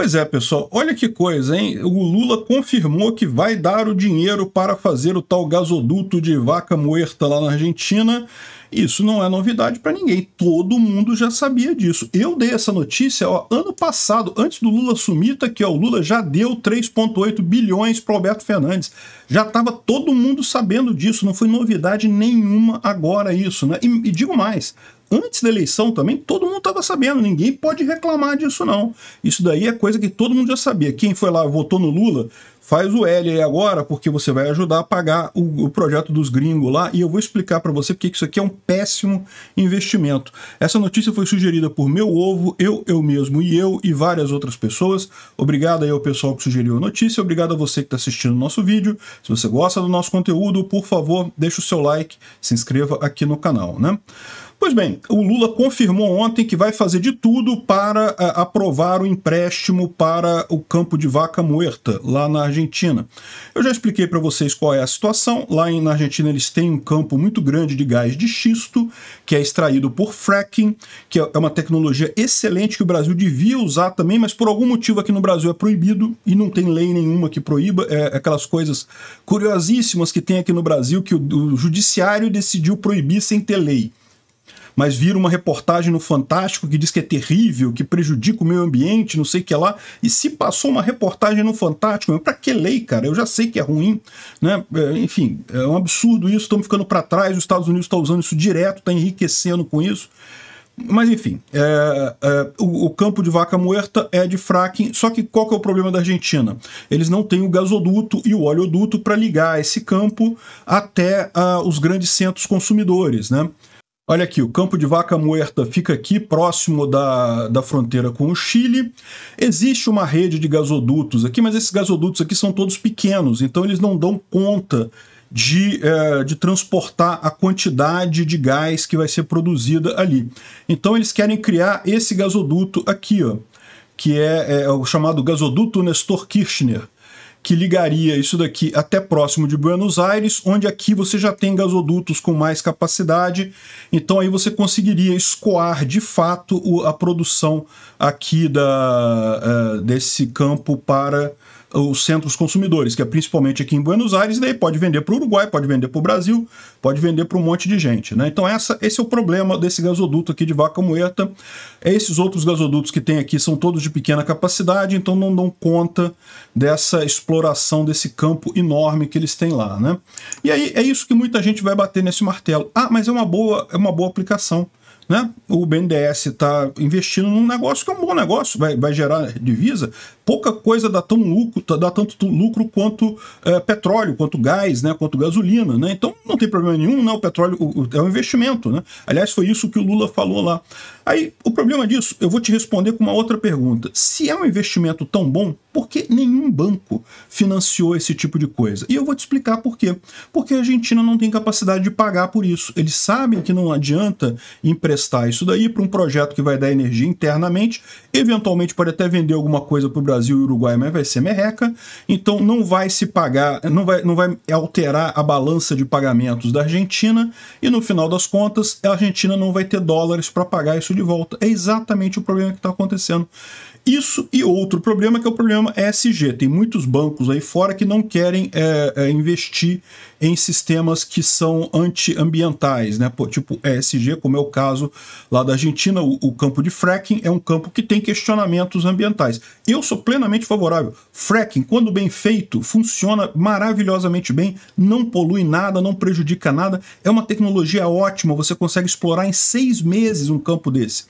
Pois é, pessoal, olha que coisa, hein? O Lula confirmou que vai dar o dinheiro para fazer o tal gasoduto de vaca muerta lá na Argentina. Isso não é novidade para ninguém, todo mundo já sabia disso. Eu dei essa notícia ó, ano passado, antes do Lula assumir, tá aqui, ó, o Lula já deu 3,8 bilhões para Alberto Fernandes. Já estava todo mundo sabendo disso, não foi novidade nenhuma agora isso, né? E, e digo mais, antes da eleição também, todo mundo estava sabendo, ninguém pode reclamar disso não. Isso daí é coisa que todo mundo já sabia. Quem foi lá, votou no Lula, faz o L aí agora, porque você vai ajudar a pagar o, o projeto dos gringos lá, e eu vou explicar para você porque isso aqui é um péssimo investimento. Essa notícia foi sugerida por meu ovo, eu, eu mesmo e eu e várias outras pessoas. Obrigado aí ao pessoal que sugeriu a notícia, obrigado a você que está assistindo o nosso vídeo. Se você gosta do nosso conteúdo, por favor, deixa o seu like, se inscreva aqui no canal, né? Pois bem, o Lula confirmou ontem que vai fazer de tudo para eh, aprovar o empréstimo para o campo de vaca muerta, lá na Argentina. Eu já expliquei para vocês qual é a situação. Lá em, na Argentina eles têm um campo muito grande de gás de xisto, que é extraído por fracking, que é, é uma tecnologia excelente que o Brasil devia usar também, mas por algum motivo aqui no Brasil é proibido e não tem lei nenhuma que proíba. É, é aquelas coisas curiosíssimas que tem aqui no Brasil que o, o judiciário decidiu proibir sem ter lei mas vira uma reportagem no Fantástico que diz que é terrível, que prejudica o meio ambiente, não sei o que lá. E se passou uma reportagem no Fantástico, para que lei, cara? Eu já sei que é ruim, né? É, enfim, é um absurdo isso, estamos ficando para trás, os Estados Unidos estão tá usando isso direto, está enriquecendo com isso. Mas enfim, é, é, o, o, campo de vaca muerta é de fracking, só que qual que é o problema da Argentina? Eles não têm o gasoduto e o oleoduto para ligar esse campo até uh, os grandes centros consumidores, né? Olha aqui, o campo de Vaca Muerta fica aqui, próximo da, da fronteira com o Chile. Existe uma rede de gasodutos aqui, mas esses gasodutos aqui são todos pequenos, então eles não dão conta de, é, de transportar a quantidade de gás que vai ser produzida ali. Então eles querem criar esse gasoduto aqui, ó, que é, é o chamado gasoduto Nestor Kirchner que ligaria isso daqui até próximo de Buenos Aires, onde aqui você já tem gasodutos com mais capacidade, então aí você conseguiria escoar de fato a produção aqui da, eh, desse campo para os centros consumidores, que é principalmente aqui em Buenos Aires, e daí pode vender para o Uruguai, pode vender para o Brasil, pode vender para um monte de gente. Né? Então essa, esse é o problema desse gasoduto aqui de Vaca Muerta. Esses outros gasodutos que tem aqui são todos de pequena capacidade, então não dão conta dessa exploração desse campo enorme que eles têm lá. Né? E aí é isso que muita gente vai bater nesse martelo. Ah, mas é uma boa, é uma boa aplicação. Né? O BNDES está investindo num negócio que é um bom negócio, vai, vai gerar divisa, pouca coisa dá, tão lucro, tá, dá tanto lucro quanto é, petróleo, quanto gás, né, quanto gasolina. Né? Então não tem problema nenhum, né? o petróleo o, é um investimento. Né? Aliás, foi isso que o Lula falou lá. Aí o problema disso, eu vou te responder com uma outra pergunta. Se é um investimento tão bom, por que nenhum banco financiou esse tipo de coisa? E eu vou te explicar por quê. Porque a Argentina não tem capacidade de pagar por isso. Eles sabem que não adianta emprestar isso daí para um projeto que vai dar energia internamente, eventualmente pode até vender alguma coisa para o Brasil Brasil e Uruguai, mas vai ser merreca. Então não vai se pagar, não vai, não vai alterar a balança de pagamentos da Argentina e no final das contas a Argentina não vai ter dólares para pagar isso de volta. É exatamente o problema que está acontecendo. Isso e outro problema que é o problema ESG. Tem muitos bancos aí fora que não querem é, é, investir em sistemas que são antiambientais, né? Pô, tipo ESG, como é o caso lá da Argentina, o, o campo de fracking é um campo que tem questionamentos ambientais. Eu sou plenamente favorável. Fracking, quando bem feito, funciona maravilhosamente bem, não polui nada, não prejudica nada. É uma tecnologia ótima, você consegue explorar em seis meses um campo desse.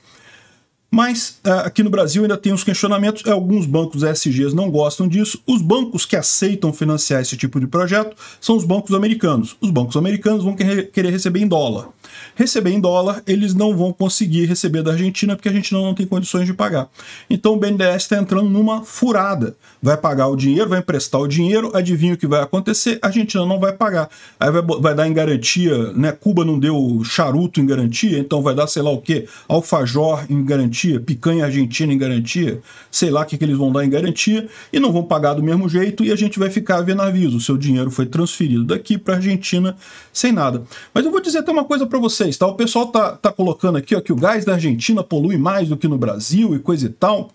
Mas é, aqui no Brasil ainda tem uns questionamentos, é, alguns bancos SGs não gostam disso. Os bancos que aceitam financiar esse tipo de projeto são os bancos americanos. Os bancos americanos vão querer receber em dólar. Receber em dólar, eles não vão conseguir receber da Argentina porque a Argentina não tem condições de pagar. Então o BNDES está entrando numa furada. Vai pagar o dinheiro, vai emprestar o dinheiro, adivinha o que vai acontecer? A Argentina não vai pagar. Aí vai, vai dar em garantia, né? Cuba não deu charuto em garantia, então vai dar sei lá o que, alfajor em garantia garantia, picanha argentina em garantia, sei lá o que, que eles vão dar em garantia, e não vão pagar do mesmo jeito, e a gente vai ficar vendo aviso. O seu dinheiro foi transferido daqui para a Argentina sem nada. Mas eu vou dizer até uma coisa para vocês, tá? O pessoal tá, tá colocando aqui ó, que o gás da Argentina polui mais do que no Brasil e coisa e tal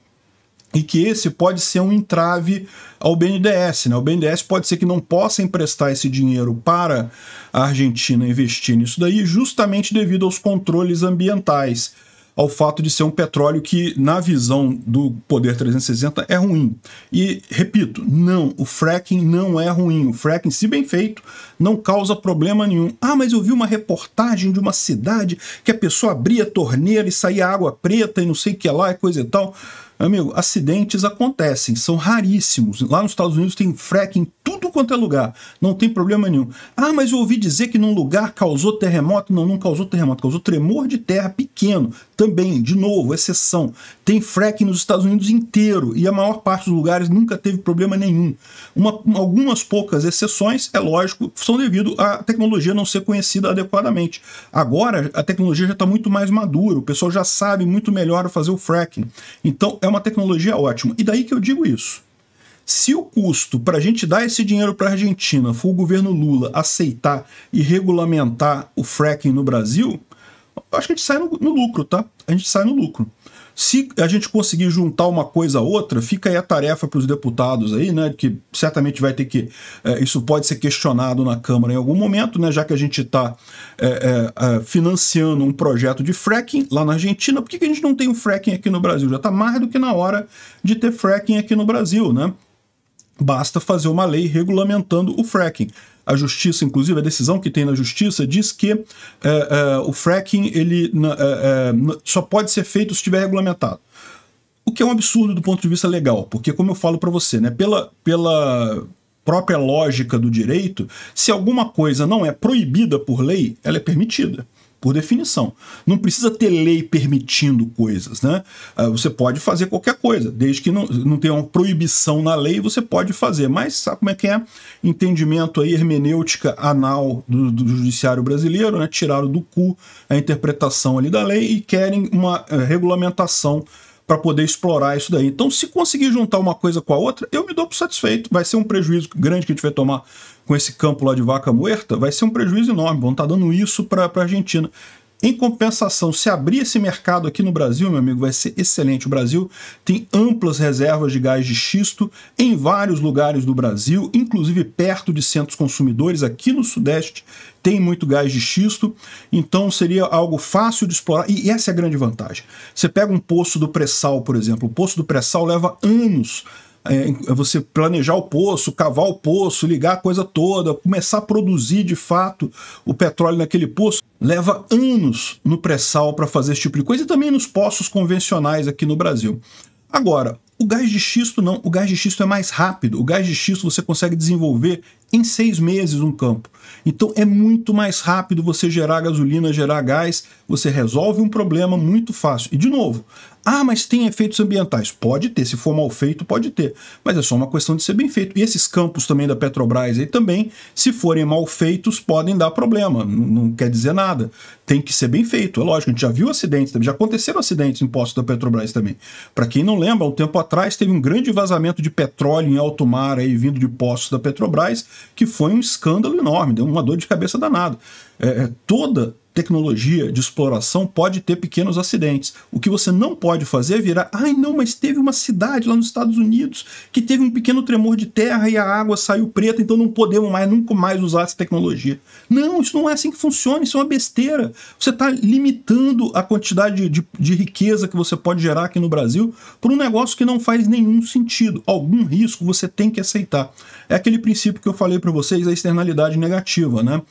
e que esse pode ser um entrave ao BNDES. Né? O BNDES pode ser que não possa emprestar esse dinheiro para a Argentina investir nisso daí, justamente devido aos controles ambientais ao fato de ser um petróleo que, na visão do Poder 360, é ruim. E, repito, não, o fracking não é ruim. O fracking, se bem feito, não causa problema nenhum. Ah, mas eu vi uma reportagem de uma cidade que a pessoa abria torneira e saía água preta e não sei o que lá, é coisa e tal. Amigo, acidentes acontecem, são raríssimos. Lá nos Estados Unidos tem fracking em tudo quanto é lugar, não tem problema nenhum. Ah, mas eu ouvi dizer que num lugar causou terremoto. Não, não causou terremoto, causou tremor de terra pequeno, também, de novo, exceção. Tem fracking nos Estados Unidos inteiro e a maior parte dos lugares nunca teve problema nenhum. Uma, algumas poucas exceções, é lógico, são devido à tecnologia não ser conhecida adequadamente. Agora, a tecnologia já está muito mais madura, o pessoal já sabe muito melhor fazer o fracking. Então, é uma tecnologia ótima. E daí que eu digo isso. Se o custo para a gente dar esse dinheiro para a Argentina for o governo Lula aceitar e regulamentar o fracking no Brasil, acho que a gente sai no, no lucro, tá? A gente sai no lucro. Se a gente conseguir juntar uma coisa a outra, fica aí a tarefa para os deputados aí, né? Que certamente vai ter que. É, isso pode ser questionado na Câmara em algum momento, né? Já que a gente está é, é, é, financiando um projeto de fracking lá na Argentina, por que, que a gente não tem um fracking aqui no Brasil? Já está mais do que na hora de ter fracking aqui no Brasil, né? Basta fazer uma lei regulamentando o fracking a justiça, inclusive a decisão que tem na justiça, diz que é, é, o fracking ele é, é, só pode ser feito se estiver regulamentado. O que é um absurdo do ponto de vista legal, porque como eu falo para você, né, pela, pela própria lógica do direito, se alguma coisa não é proibida por lei, ela é permitida por definição. Não precisa ter lei permitindo coisas, né? Ah, você pode fazer qualquer coisa, desde que não, não tenha uma proibição na lei, você pode fazer. Mas sabe como é que é? Entendimento aí, hermenêutica anal do, do judiciário brasileiro, né? Tiraram do cu a interpretação ali da lei e querem uma eh, regulamentação para poder explorar isso daí. Então, se conseguir juntar uma coisa com a outra, eu me dou por satisfeito. Vai ser um prejuízo grande que a gente vai tomar com esse campo lá de vaca muerta, vai ser um prejuízo enorme. Vão estar tá dando isso para a Argentina. Em compensação, se abrir esse mercado aqui no Brasil, meu amigo, vai ser excelente. O Brasil tem amplas reservas de gás de xisto em vários lugares do Brasil, inclusive perto de centros consumidores. Aqui no Sudeste tem muito gás de xisto, então seria algo fácil de explorar. E essa é a grande vantagem. Você pega um poço do pré-sal, por exemplo. O poço do pré-sal leva anos é, é você planejar o poço, cavar o poço, ligar a coisa toda, começar a produzir de fato o petróleo naquele poço. Leva anos no pré-sal para fazer esse tipo de coisa e também nos poços convencionais aqui no Brasil. Agora, o gás de xisto não, o gás de xisto é mais rápido. O gás de xisto você consegue desenvolver em seis meses um campo. Então é muito mais rápido você gerar gasolina, gerar gás, você resolve um problema muito fácil. E de novo, ah, mas tem efeitos ambientais. Pode ter, se for mal feito, pode ter. Mas é só uma questão de ser bem feito. E esses campos também da Petrobras aí também, se forem mal feitos, podem dar problema. Não, não quer dizer nada. Tem que ser bem feito. É lógico, a gente já viu acidentes também, já aconteceram acidentes em postos da Petrobras também. Para quem não lembra, há um tempo atrás teve um grande vazamento de petróleo em alto mar aí vindo de postos da Petrobras que foi um escândalo enorme, deu uma dor de cabeça danada. É, é toda tecnologia de exploração pode ter pequenos acidentes. O que você não pode fazer é virar, ai não, mas teve uma cidade lá nos Estados Unidos que teve um pequeno tremor de terra e a água saiu preta, então não podemos mais nunca mais usar essa tecnologia. Não, isso não é assim que funciona, isso é uma besteira. Você está limitando a quantidade de, de, de riqueza que você pode gerar aqui no Brasil por um negócio que não faz nenhum sentido. Algum risco você tem que aceitar. É aquele princípio que eu falei para vocês, a externalidade negativa, né?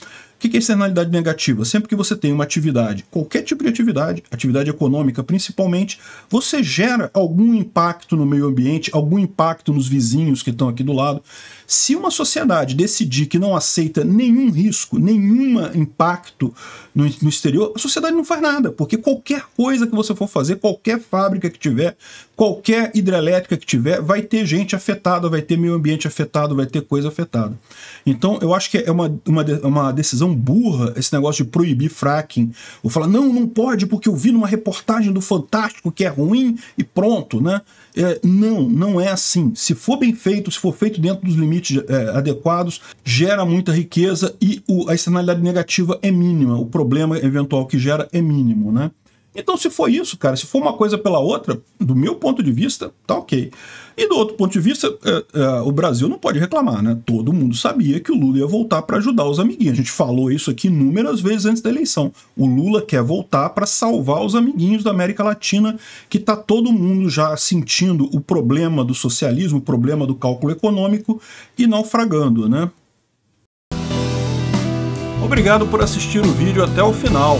que é externalidade negativa? Sempre que você tem uma atividade, qualquer tipo de atividade, atividade econômica principalmente, você gera algum impacto no meio ambiente, algum impacto nos vizinhos que estão aqui do lado. Se uma sociedade decidir que não aceita nenhum risco, nenhum impacto no, no exterior, a sociedade não faz nada, porque qualquer coisa que você for fazer, qualquer fábrica que tiver, qualquer hidrelétrica que tiver, vai ter gente afetada, vai ter meio ambiente afetado, vai ter coisa afetada. Então, eu acho que é uma, uma, uma decisão burra esse negócio de proibir fracking. Ou falar, não, não pode, porque eu vi numa reportagem do Fantástico que é ruim e pronto, né? É, não, não é assim. Se for bem feito, se for feito dentro dos limites é, adequados, gera muita riqueza e o, a externalidade negativa é mínima. O problema eventual que gera é mínimo, né? Então, se for isso, cara, se for uma coisa pela outra, do meu ponto de vista, tá ok. E do outro ponto de vista, é, é, o Brasil não pode reclamar, né? Todo mundo sabia que o Lula ia voltar para ajudar os amiguinhos. A gente falou isso aqui inúmeras vezes antes da eleição. O Lula quer voltar para salvar os amiguinhos da América Latina, que tá todo mundo já sentindo o problema do socialismo, o problema do cálculo econômico e naufragando, né? Obrigado por assistir o vídeo até o final.